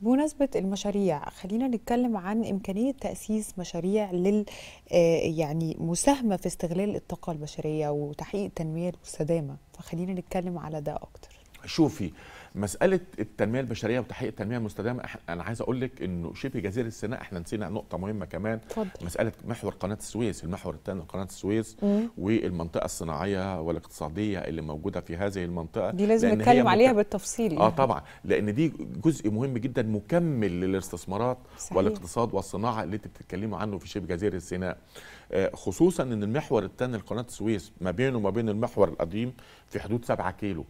بمناسبة المشاريع خلينا نتكلم عن إمكانية تأسيس مشاريع لل آه، يعني مساهمة في استغلال الطاقة البشرية وتحقيق التنمية المستدامة فخلينا نتكلم على ده أكتر شوفي مساله التنميه البشريه وتحقيق التنميه المستدامه انا عايز اقول لك انه شبه جزيره سيناء احنا نسينا نقطه مهمه كمان فضل. مساله محور قناه السويس المحور الثاني لقناه السويس مم. والمنطقه الصناعيه والاقتصاديه اللي موجوده في هذه المنطقه دي لازم نتكلم مك... عليها بالتفصيل اه يعني. طبعا لان دي جزء مهم جدا مكمل للاستثمارات صحيح. والاقتصاد والصناعه اللي انت بتتكلموا عنه في شبه جزيره سيناء آه، خصوصا ان المحور الثاني لقناه السويس ما بينه وما بين المحور القديم في حدود 7 كيلو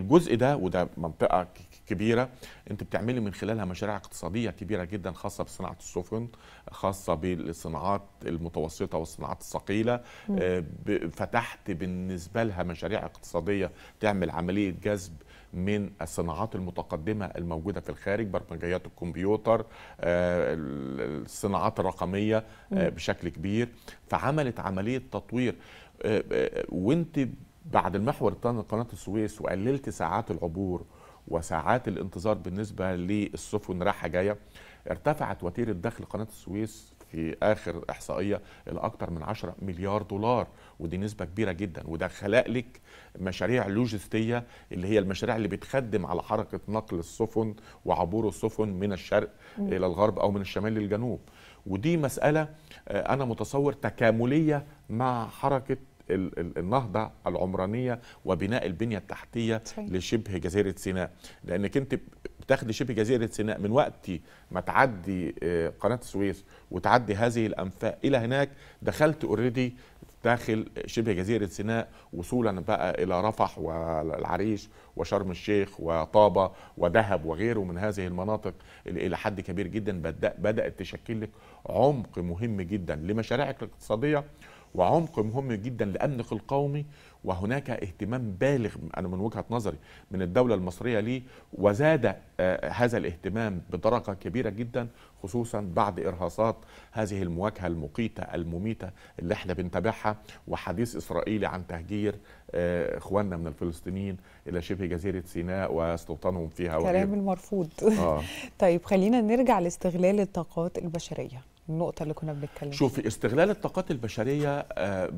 الجزء ده وده منطقه كبيره انت بتعملي من خلالها مشاريع اقتصاديه كبيره جدا خاصه بصناعه السفن خاصه بالصناعات المتوسطه والصناعات الثقيله آه، فتحت بالنسبه لها مشاريع اقتصاديه تعمل عمليه جذب من الصناعات المتقدمه الموجوده في الخارج برمجيات الكمبيوتر آه، الصناعات الرقميه آه، بشكل كبير فعملت عمليه تطوير وانت بعد المحور الثاني قناه السويس وقللت ساعات العبور وساعات الانتظار بالنسبه للسفن رايحه جايه ارتفعت وتيره دخل قناه السويس في اخر احصائيه الى اكثر من 10 مليار دولار ودي نسبه كبيره جدا وده خلق لك مشاريع لوجستيه اللي هي المشاريع اللي بتخدم على حركه نقل السفن وعبور السفن من الشرق م. الى الغرب او من الشمال للجنوب ودي مساله آه، انا متصور تكامليه مع حركه النهضه العمرانيه وبناء البنيه التحتيه صحيح. لشبه جزيره سيناء لانك انت بتاخدي شبه جزيره سيناء من وقت ما تعدي آه، قناه السويس وتعدي هذه الانفاق الى هناك دخلت اوريدي داخل شبه جزيرة سيناء وصولا بقى إلى رفح والعريش وشرم الشيخ وطابة ودهب وغيره من هذه المناطق إلى حد كبير جدا بدأت تشكل لك عمق مهم جدا لمشاريعك الاقتصادية وعمق مهم جدا لامنك القومي وهناك اهتمام بالغ أنا من وجهة نظري من الدولة المصرية ليه وزاد آه، هذا الاهتمام بدرجة كبيرة جدا خصوصا بعد إرهاصات هذه المواجهة المقيتة المميتة اللي احنا بنتابعها وحديث إسرائيلي عن تهجير آه، إخواننا من الفلسطينيين إلى شبه جزيرة سيناء واستوطانهم فيها كلام المرفوض آه. طيب خلينا نرجع لاستغلال الطاقات البشرية النقطه اللي كنا بنتكلم شوفي استغلال الطاقات البشريه آه،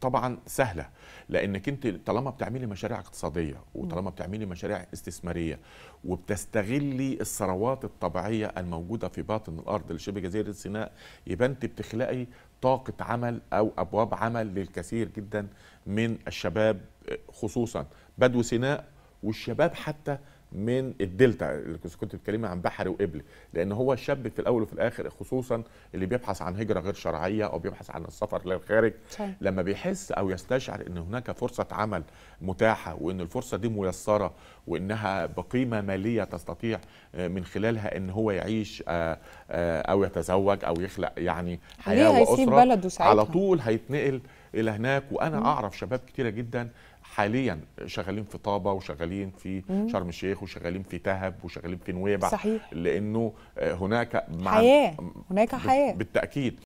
طبعا سهله لانك انت طالما بتعملي مشاريع اقتصاديه وطالما بتعملي مشاريع استثماريه وبتستغلي الثروات الطبيعيه الموجوده في باطن الارض لشبه جزيره سيناء يبقى انت بتخلقي طاقه عمل او ابواب عمل للكثير جدا من الشباب آه، خصوصا بدو سيناء والشباب حتى من الدلتا اللي كنت بتكلمي عن بحري وابل لان هو الشاب في الاول وفي الاخر خصوصا اللي بيبحث عن هجره غير شرعيه او بيبحث عن السفر للخارج لما بيحس او يستشعر ان هناك فرصه عمل متاحه وان الفرصه دي ميسره وانها بقيمه ماليه تستطيع آه، من خلالها ان هو يعيش آه، آه، او يتزوج او يخلق يعني حياه واسره بلده ساعتها. على طول هيتنقل الى هناك وانا اعرف شباب كتيره جدا حاليا شغالين في طابه وشغالين في مم. شرم الشيخ وشغالين في تهب وشغالين في نويبع صحيح لانه آه، هناك مع حياه هناك حياه بالتاكيد